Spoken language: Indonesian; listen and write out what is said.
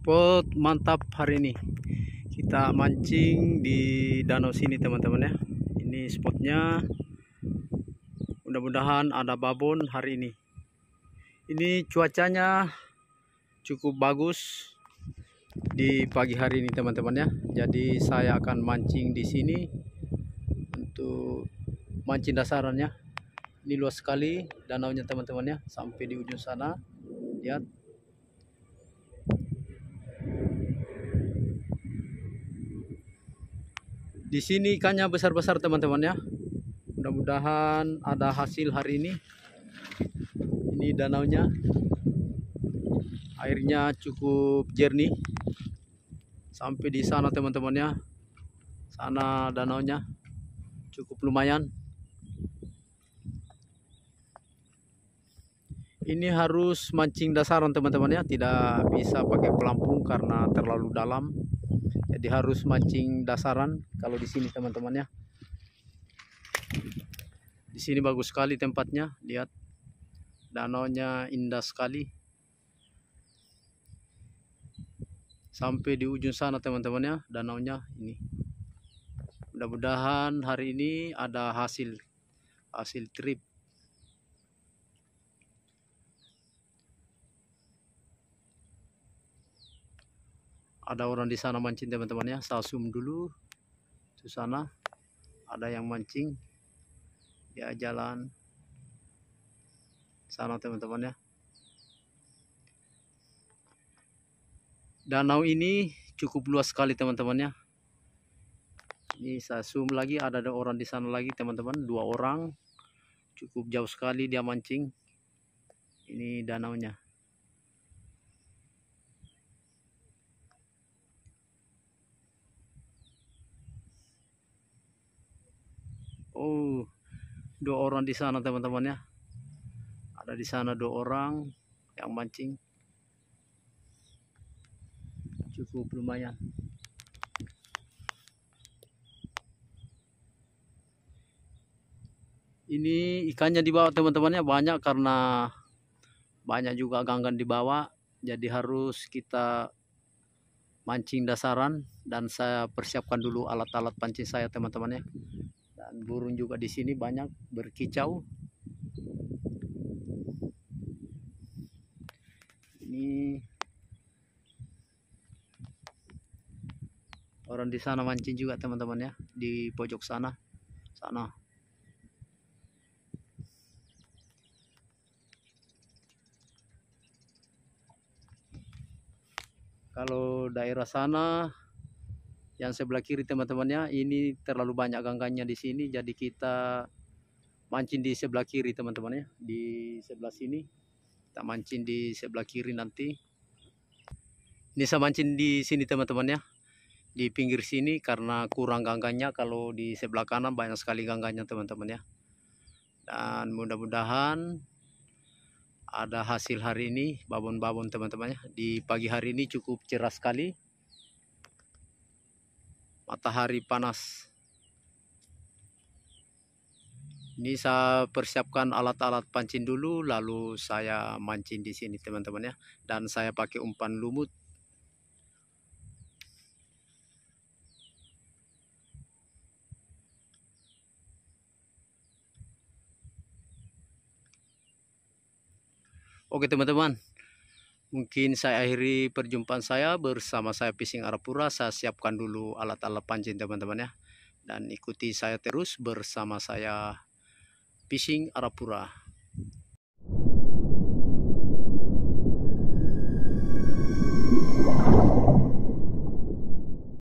spot mantap hari ini kita mancing di danau sini teman-teman ya ini spotnya mudah-mudahan ada babon hari ini ini cuacanya cukup bagus di pagi hari ini teman-teman ya jadi saya akan mancing di sini untuk mancing dasarannya ini luas sekali danaunya teman-teman ya sampai di ujung sana lihat Di sini ikannya besar-besar teman-teman ya. Mudah-mudahan ada hasil hari ini. Ini danaunya. Airnya cukup jernih. Sampai di sana teman-teman ya. Sana danaunya cukup lumayan. ini harus mancing dasaran teman-teman ya tidak bisa pakai pelampung karena terlalu dalam jadi harus mancing dasaran kalau di sini teman-teman ya di sini bagus sekali tempatnya lihat danaunya indah sekali sampai di ujung sana teman-teman ya danaunya ini mudah-mudahan hari ini ada hasil hasil trip ada orang di sana mancing teman temannya ya saya zoom dulu di sana ada yang mancing ya jalan sana teman temannya danau ini cukup luas sekali teman temannya ini saya zoom lagi ada ada orang di sana lagi teman-teman dua orang cukup jauh sekali dia mancing ini danaunya Oh, dua orang di sana teman-teman ya. Ada di sana dua orang yang mancing. Cukup lumayan. Ini ikannya dibawa bawah teman-temannya banyak karena banyak juga ganggan dibawa. Jadi harus kita mancing dasaran dan saya persiapkan dulu alat-alat pancing saya teman temannya dan burung juga di sini banyak berkicau ini orang di sana mancing juga teman-teman ya di pojok sana sana kalau daerah sana yang sebelah kiri teman-temannya ini terlalu banyak ganggannya di sini jadi kita mancing di sebelah kiri teman temannya di sebelah sini kita mancing di sebelah kiri nanti ini saya mancing di sini teman temannya di pinggir sini karena kurang ganggannya kalau di sebelah kanan banyak sekali ganggannya teman temannya dan mudah-mudahan ada hasil hari ini babon-babon teman temannya di pagi hari ini cukup cerah sekali matahari panas ini saya persiapkan alat-alat pancing dulu lalu saya mancing di sini teman-teman ya dan saya pakai umpan lumut Oke teman-teman Mungkin saya akhiri perjumpaan saya bersama saya Fishing Arapura. Saya siapkan dulu alat-alat pancing teman-teman ya. Dan ikuti saya terus bersama saya Fishing Arapura.